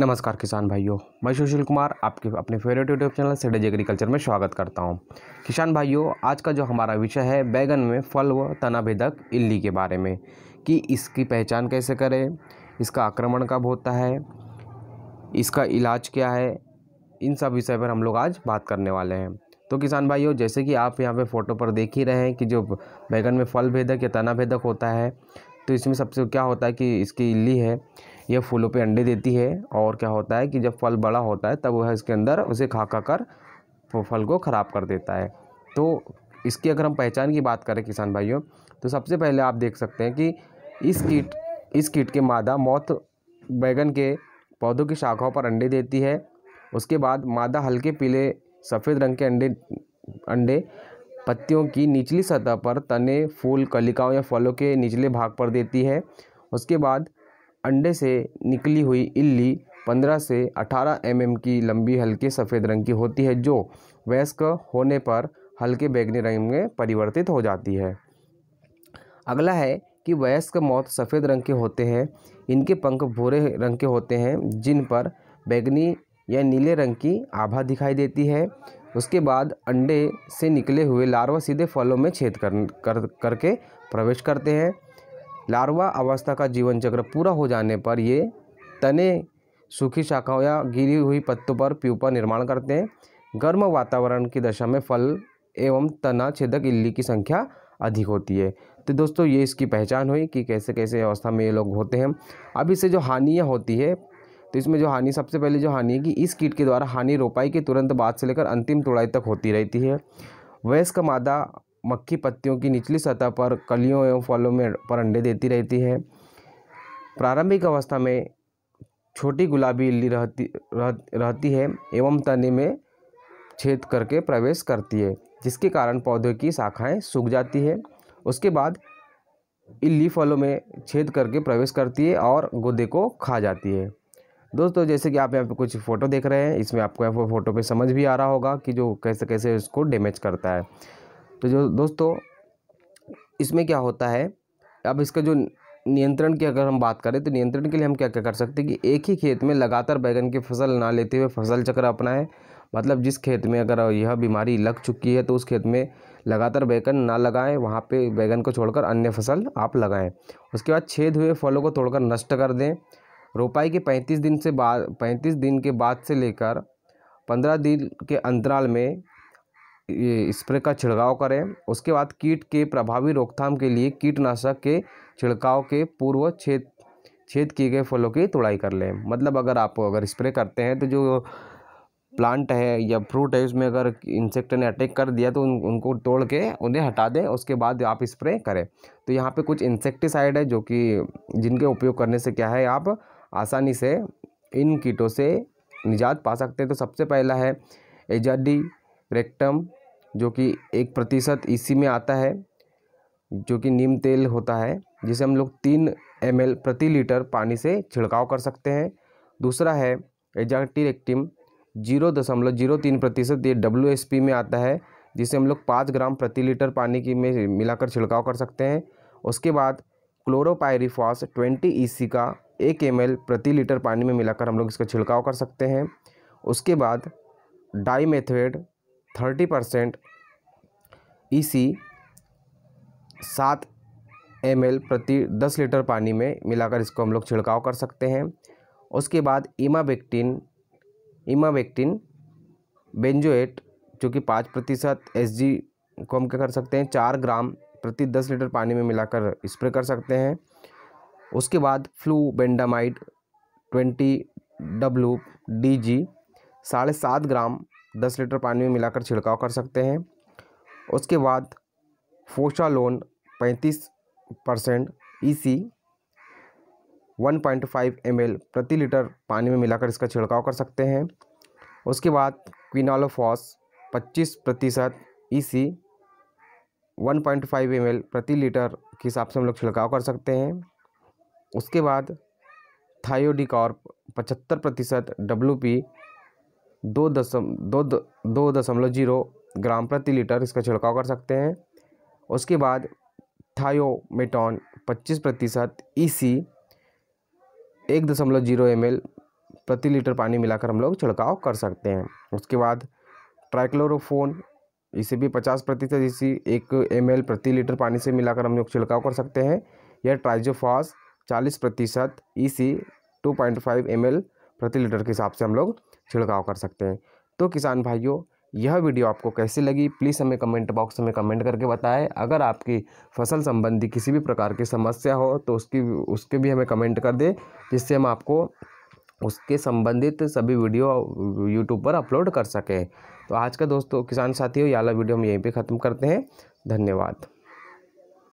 नमस्कार किसान भाइयों मैं सुशील कुमार आपके अपने फेवरेट यूट्यूब चैनल सेडेज एग्रीकल्चर में स्वागत करता हूं। किसान भाइयों आज का जो हमारा विषय है बैगन में फल व तना भेदक इल्ली के बारे में कि इसकी पहचान कैसे करें इसका आक्रमण कब होता है इसका इलाज क्या है इन सब विषय पर हम लोग आज बात करने वाले हैं तो किसान भाइयों जैसे कि आप यहाँ पर फ़ोटो पर देख ही रहे हैं कि जो बैगन में फल भेदक या तना भेदक होता है तो इसमें सबसे क्या होता है कि इसकी इल्ली है यह फूलों पे अंडे देती है और क्या होता है कि जब फल बड़ा होता है तब वह इसके अंदर उसे खा खा कर फल को ख़राब कर देता है तो इसकी अगर हम पहचान की बात करें किसान भाइयों तो सबसे पहले आप देख सकते हैं कि इस कीट इस कीट के मादा मौत बैगन के पौधों की शाखाओं पर अंडे देती है उसके बाद मादा हल्के पीले सफ़ेद रंग के अंडे अंडे पत्तियों की निचली सतह पर तने फूल कलिकाओं या फलों के निचले भाग पर देती है उसके बाद अंडे से निकली हुई इल्ली 15 से 18 एम की लंबी हल्के सफ़ेद रंग की होती है जो वयस्क होने पर हल्के बैगनी रंग में परिवर्तित हो जाती है अगला है कि वयस्क मौत सफ़ेद रंग के होते हैं इनके पंख भूरे रंग के होते हैं जिन पर बैगनी या नीले रंग की आभा दिखाई देती है उसके बाद अंडे से निकले हुए लार्वा सीधे फलों में छेद कर, कर करके प्रवेश करते हैं लार्वा अवस्था का जीवन चक्र पूरा हो जाने पर ये तने सूखी शाखाओं या गिरी हुई पत्तों पर प्यूपा निर्माण करते हैं गर्म वातावरण की दशा में फल एवं तना छेदक इल्ली की संख्या अधिक होती है तो दोस्तों ये इसकी पहचान हुई कि कैसे कैसे अवस्था में ये लोग होते हैं अब इससे जो हानियाँ होती है तो इसमें जो हानि सबसे पहले जो हानि है कि इस कीट के द्वारा हानि रोपाई के तुरंत बाद से लेकर अंतिम तुड़ाई तक होती रहती है वयस्क मादा मक्खी पत्तियों की निचली सतह पर कलियों एवं फलों में पर अंडे देती रहती है प्रारंभिक अवस्था में छोटी गुलाबी इल्ली रहती रह, रहती है एवं तने में छेद करके प्रवेश करती है जिसके कारण पौधे की शाखाएं सूख जाती है उसके बाद इल्ली फलों में छेद करके प्रवेश करती है और गोदे को खा जाती है दोस्तों जैसे कि आप यहाँ पे कुछ फ़ोटो देख रहे हैं इसमें आपको यहाँ पर फोटो पे समझ भी आ रहा होगा कि जो कैसे कैसे इसको डैमेज करता है तो जो दोस्तों इसमें क्या होता है अब इसका जो नियंत्रण की अगर हम बात करें तो नियंत्रण के लिए हम क्या क्या कर सकते हैं कि एक ही खेत में लगातार बैगन की फसल ना लेते हुए फसल चक्र अपनाएं मतलब जिस खेत में अगर यह बीमारी लग चुकी है तो उस खेत में लगातार बैगन ना लगाएं वहाँ पे बैगन को छोड़कर अन्य फसल आप लगाएं उसके बाद छेद हुए फलों को तोड़कर नष्ट कर दें रोपाई के पैंतीस दिन से बाद पैंतीस दिन के बाद से लेकर पंद्रह दिन के अंतराल में ये स्प्रे का छिड़काव करें उसके बाद कीट के प्रभावी रोकथाम के लिए कीटनाशक के छिड़काव के पूर्व छेद छेद किए गए फलों की तुड़ाई कर लें मतलब अगर आप अगर स्प्रे करते हैं तो जो प्लांट है या फ्रूट है उसमें अगर इंसेक्ट ने अटैक कर दिया तो उन, उनको तोड़ के उन्हें हटा दें उसके बाद आप स्प्रे करें तो यहाँ पे कुछ इंसेक्टिसाइड है जो कि जिनके उपयोग करने से क्या है आप आसानी से इन कीटों से निजात पा सकते हैं तो सबसे पहला है एजाडी रेक्टम जो कि एक प्रतिशत इसी में आता है जो कि नीम तेल होता है जिसे हम लोग तीन एम प्रति लीटर पानी से छिड़काव कर सकते हैं दूसरा है एजाटिरेक्टिम जीरो दशमलव जीरो तीन प्रतिशत ये डब्ल्यू में आता है जिसे हम लोग पाँच ग्राम प्रति लीटर पानी की में मिलाकर छिड़काव कर सकते हैं उसके बाद क्लोरोपायरीफॉस ट्वेंटी ई e का एक एम प्रति लीटर पानी में मिलाकर हम लोग इसका छिड़काव कर सकते हैं उसके बाद dimethoate thirty percent E e सात एम प्रति दस लीटर पानी में मिलाकर इसको हम लोग छिड़काव कर सकते हैं उसके बाद इमाबेक्टिन इमाबेक्टिन बेंजोएट जो कि पाँच प्रतिशत एस को हम क्या कर सकते हैं चार ग्राम प्रति दस लीटर पानी में मिलाकर स्प्रे कर सकते हैं उसके बाद flubendiamide twenty W D G साढ़े सात ग्राम दस लीटर पानी में मिलाकर छिड़काव कर सकते हैं उसके बाद फोशालोन पैंतीस percent E e C one point five M L प्रति लीटर पानी में मिलाकर इसका छिड़काव कर सकते हैं उसके बाद क्विनालोफॉस पच्चीस प्रतिशत E e C one point five M L प्रति लीटर के हिसाब से हम लोग छिड़काव कर सकते हैं उसके बाद थायोडिकॉर्प पचहत्तर प्रतिशत डब्ल्यू पी दो दशम दो दो दशमलव जीरो ग्राम प्रति लीटर इसका छिड़काव कर सकते हैं उसके बाद थायोमेटॉन पच्चीस प्रतिशत ई e सी एक दशमलव जीरो एम एल प्रति लीटर पानी मिलाकर हम लोग छिड़काव कर सकते हैं उसके बाद ट्राइक्लोरोफोन इसे भी पचास प्रतिशत इसी e एक एम एल प्रति लीटर पानी से मिलाकर हम लोग छिड़काव कर सकते हैं यह ट्राइजोफॉस चालीस प्रतिशत E C two point five M L प्रति लीटर के हिसाब से हम लोग छिड़काव कर सकते हैं तो किसान भाइयों यह वीडियो आपको कैसी लगी प्लीज़ हमें कमेंट बॉक्स में कमेंट करके बताएं अगर आपकी फसल संबंधी किसी भी प्रकार की समस्या हो तो उसकी उसके भी हमें कमेंट कर दें जिससे हम आपको उसके संबंधित सभी वीडियो यूट्यूब पर अपलोड कर सकें तो आज का दोस्तों किसान साथियों ये वाला वीडियो हम यहीं पर ख़त्म करते हैं धन्यवाद